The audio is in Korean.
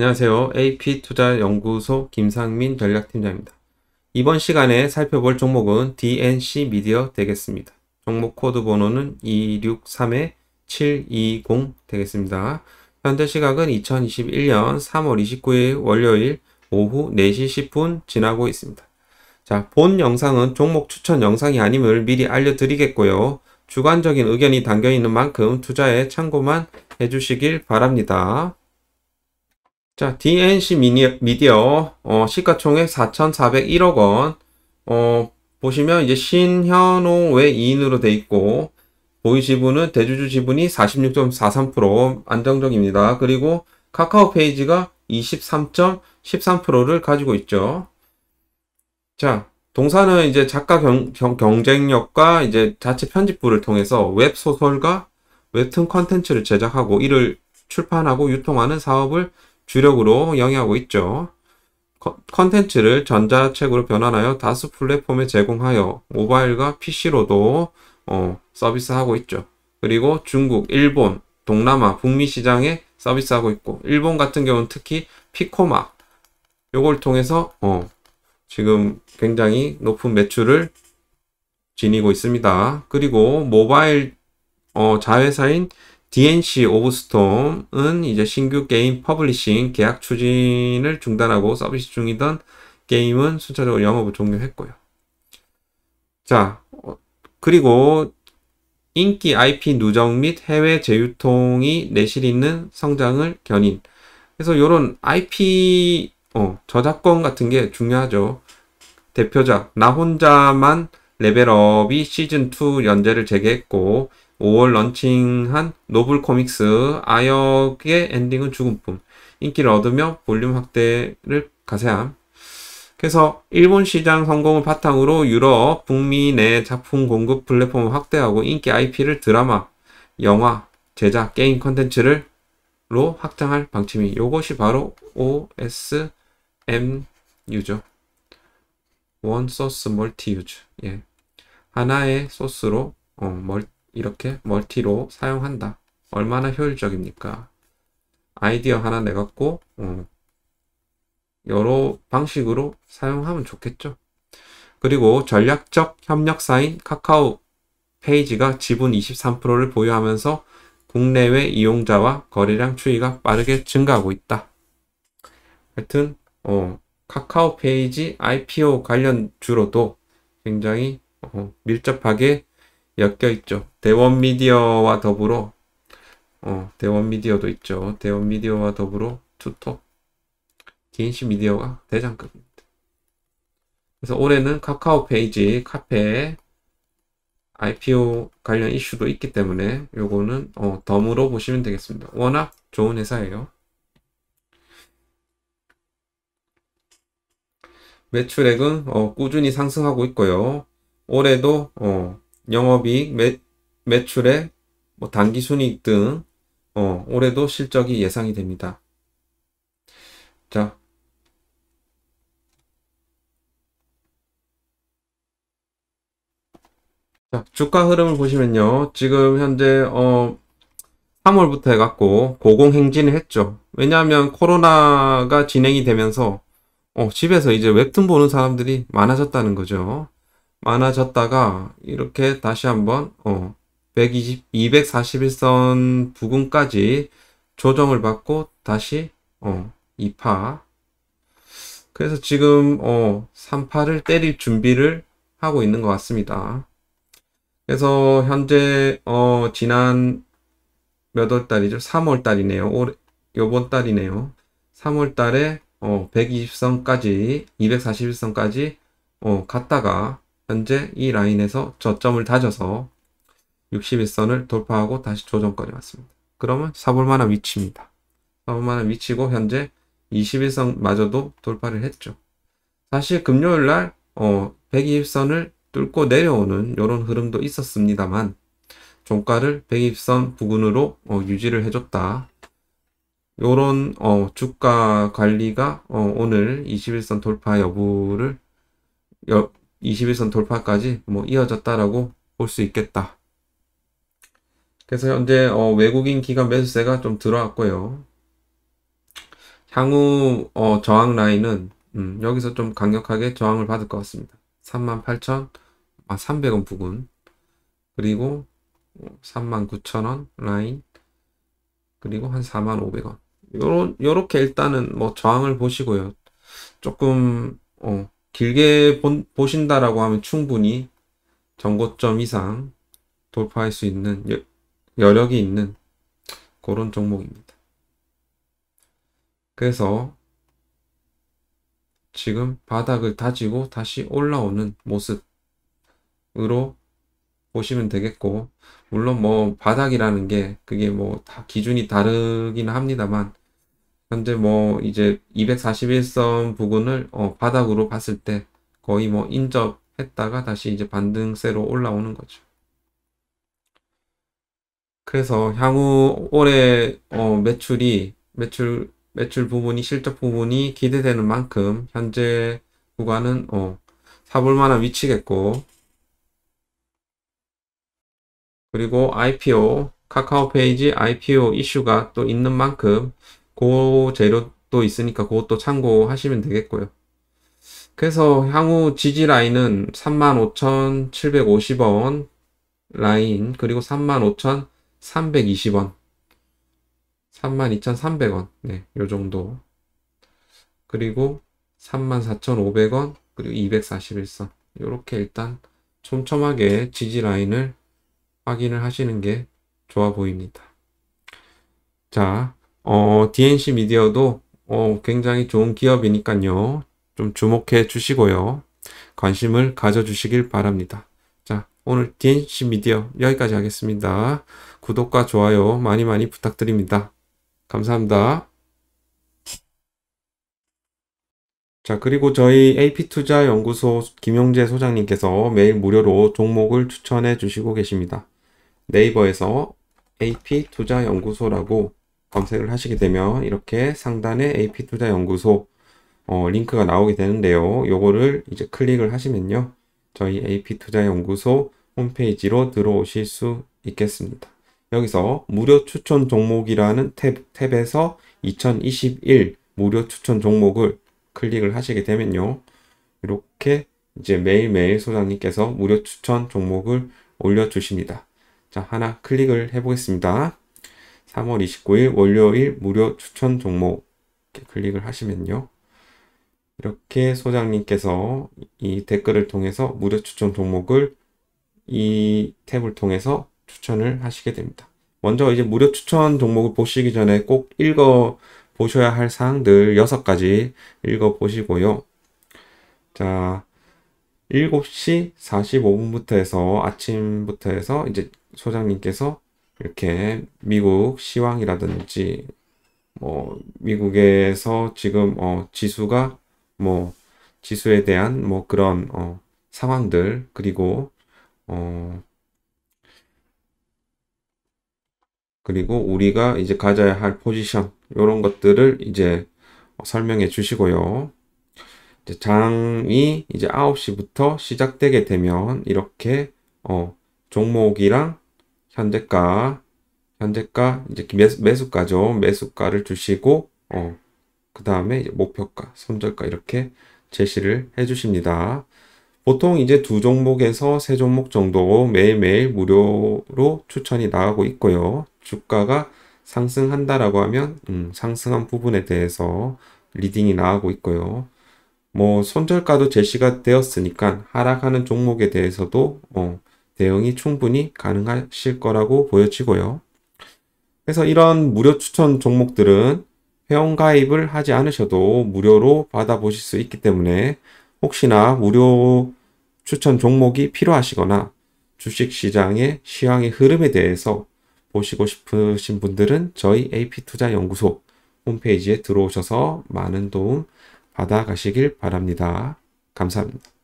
안녕하세요. AP투자연구소 김상민 전략팀장입니다. 이번 시간에 살펴볼 종목은 DNC 미디어 되겠습니다. 종목 코드 번호는 263-720 되겠습니다. 현재 시각은 2021년 3월 29일 월요일 오후 4시 10분 지나고 있습니다. 자, 본 영상은 종목 추천 영상이 아님을 미리 알려드리겠고요. 주관적인 의견이 담겨 있는 만큼 투자에 참고만 해주시길 바랍니다. 자, DNC 미디어, 어 시가총액 4,401억 원. 어, 보시면 이제 신현호 외2인으로돼 있고 보유 지분은 대주주 지분이 46.43% 안정적입니다. 그리고 카카오 페이지가 23.13%를 가지고 있죠. 자, 동사는 이제 작가 경, 경, 쟁력과 이제 자체 편집부를 통해서 웹 소설과 웹툰 컨텐츠를 제작하고 이를 출판하고 유통하는 사업을 주력으로 영위하고 있죠. 컨텐츠를 전자책으로 변환하여 다수 플랫폼에 제공하여 모바일과 PC로도 어, 서비스하고 있죠. 그리고 중국, 일본, 동남아, 북미 시장에 서비스하고 있고 일본 같은 경우는 특히 피코마 요걸 통해서 어, 지금 굉장히 높은 매출을 지니고 있습니다. 그리고 모바일 어, 자회사인 DNC 오브스톰은 이제 신규 게임 퍼블리싱 계약 추진을 중단하고 서비스 중이던 게임은 순차적으로 영업을 종료했고요. 자, 어, 그리고 인기 IP 누적 및 해외 제휴통이 내실 있는 성장을 견인. 그래서 이런 IP 어, 저작권 같은 게 중요하죠. 대표작 나 혼자만 레벨업이 시즌 2 연재를 재개했고 5월 런칭한 노블 코믹스 아역의 엔딩은 죽음뿐 인기를 얻으며 볼륨 확대를 가세함. 그래서 일본 시장 성공을 바탕으로 유럽, 북미 내 작품 공급 플랫폼을 확대하고 인기 IP를 드라마, 영화, 제작, 게임 컨텐츠를 로 확장할 방침이 이것이 바로 OSMU죠. 원 소스 멀티 유즈. 예. 하나의 소스로 어, 멀티 이렇게 멀티로 사용한다. 얼마나 효율적입니까? 아이디어 하나 내갖고 음, 여러 방식으로 사용하면 좋겠죠. 그리고 전략적 협력사인 카카오 페이지가 지분 23%를 보유하면서 국내외 이용자와 거래량 추이가 빠르게 증가하고 있다. 하여튼 어, 카카오 페이지 IPO 관련 주로도 굉장히 어, 밀접하게 엮여 있죠. 대원 미디어와 더불어 어, 대원 미디어도 있죠. 대원 미디어와 더불어 투톱 개인시 미디어가 대장급입니다. 그래서 올해는 카카오 페이지, 카페 IPO 관련 이슈도 있기 때문에 요거는 어, 덤으로 보시면 되겠습니다. 워낙 좋은 회사예요. 매출액은 어, 꾸준히 상승하고 있고요. 올해도 어, 영업이익, 매, 매출액, 뭐 단기순이익 등 어, 올해도 실적이 예상이 됩니다. 자, 자, 주가 흐름을 보시면요. 지금 현재 어 3월부터 해갖고 고공행진을 했죠. 왜냐하면 코로나가 진행이 되면서 어, 집에서 이제 웹툰 보는 사람들이 많아졌다는 거죠. 많아졌다가 이렇게 다시 한번 어, 120, 241선 부근까지 조정을 받고 다시 어, 2파 그래서 지금 어, 3파를 때릴 준비를 하고 있는 것 같습니다. 그래서 현재 어, 지난 몇월 달이죠? 3월 달이네요. 올 요번 달이네요. 3월 달에 어, 120선까지 241선까지 어, 갔다가 현재 이 라인에서 저점을 다져서 61선을 돌파하고 다시 조정권이 왔습니다. 그러면 사볼만한 위치입니다. 사볼만한 위치고 현재 21선마저도 돌파를 했죠. 사실 금요일날 어, 120선을 뚫고 내려오는 이런 흐름도 있었습니다만 종가를 120선 부근으로 어, 유지를 해줬다. 요런 어, 주가 관리가 어, 오늘 21선 돌파 여부를 여, 21선 돌파까지 뭐 이어졌다라고 볼 수 있겠다. 그래서 현재 어 외국인 기관 매수세가 좀 들어왔고요. 향후 어 저항 라인은 음 여기서 좀 강력하게 저항을 받을 것 같습니다. 38,300원 0 0 0 부근 그리고 39,000원 라인 그리고 한4 5 0 0원 요런 요렇게 일단은 뭐 저항을 보시고요. 조금 어 길게 본, 보신다라고 하면 충분히 전고점 이상 돌파할 수 있는 여력이 있는 그런 종목입니다. 그래서 지금 바닥을 다지고 다시 올라오는 모습으로 보시면 되겠고 물론 뭐 바닥이라는 게 그게 뭐 다 기준이 다르긴 합니다만 현재 뭐 이제 241선 부근을 어, 바닥으로 봤을 때 거의 뭐 인접했다가 다시 이제 반등세로 올라오는 거죠. 그래서 향후 올해 어, 매출이 매출 매출 부분이 실적 부분이 기대되는 만큼 현재 구간은 어, 사볼 만한 위치겠고 그리고 IPO 카카오 페이지 IPO 이슈가 또 있는 만큼 그 재료도 있으니까 그것도 참고하시면 되겠고요. 그래서 향후 지지 라인은 35,750원 라인 그리고 35,320원 32,300원 네, 요 정도 그리고 34,500원 그리고 241선 요렇게 일단 촘촘하게 지지 라인을 확인을 하시는 게 좋아 보입니다. 자, 어, DNC 미디어도 어, 굉장히 좋은 기업이니까요. 좀 주목해 주시고요. 관심을 가져주시길 바랍니다. 자, 오늘 DNC 미디어 여기까지 하겠습니다. 구독과 좋아요 많이 많이 부탁드립니다. 감사합니다. 자, 그리고 저희 AP투자연구소 김용재 소장님께서 매일 무료로 종목을 추천해 주시고 계십니다. 네이버에서 AP투자연구소라고 검색을 하시게 되면 이렇게 상단에 AP투자연구소 어, 링크가 나오게 되는데요. 요거를 이제 클릭을 하시면요. 저희 AP투자연구소 홈페이지로 들어오실 수 있겠습니다. 여기서 무료 추천 종목이라는 탭, 탭에서 2021 무료 추천 종목을 클릭을 하시게 되면요. 이렇게 이제 매일매일 소장님께서 무료 추천 종목을 올려주십니다. 자, 하나 클릭을 해보겠습니다. 3월 29일 월요일 무료 추천 종목 클릭을 하시면요. 이렇게 소장님께서 이 댓글을 통해서 무료 추천 종목을 이 탭을 통해서 추천을 하시게 됩니다. 먼저 이제 무료 추천 종목을 보시기 전에 꼭 읽어 보셔야 할 사항들 6가지 읽어 보시고요. 자, 7시 45분부터 해서 아침부터 해서 이제 소장님께서 이렇게 미국 시황이라든지 뭐 미국에서 지금 어 지수가 뭐 지수에 대한 뭐 그런 어 상황들 그리고 어 그리고 우리가 이제 가져야 할 포지션 이런 것들을 이제 설명해 주시고요. 이제 장이 이제 9시부터 시작되게 되면 이렇게 어 종목이랑 현대가 현대가 이제 매수, 매수가죠. 매수가를 주시고 어, 그 다음에 목표가, 손절가 이렇게 제시를 해주십니다. 보통 이제 두 종목에서 세 종목 정도 매일매일 무료로 추천이 나가고 있고요. 주가가 상승한다라고 하면 음, 상승한 부분에 대해서 리딩이 나가고 있고요. 뭐 손절가도 제시가 되었으니까 하락하는 종목에 대해서도 어, 대응이 충분히 가능하실 거라고 보여지고요. 그래서 이런 무료 추천 종목들은 회원 가입을 하지 않으셔도 무료로 받아보실 수 있기 때문에 혹시나 무료 추천 종목이 필요하시거나 주식시장의 시황의 흐름에 대해서 보시고 싶으신 분들은 저희 AP투자연구소 홈페이지에 들어오셔서 많은 도움 받아가시길 바랍니다. 감사합니다.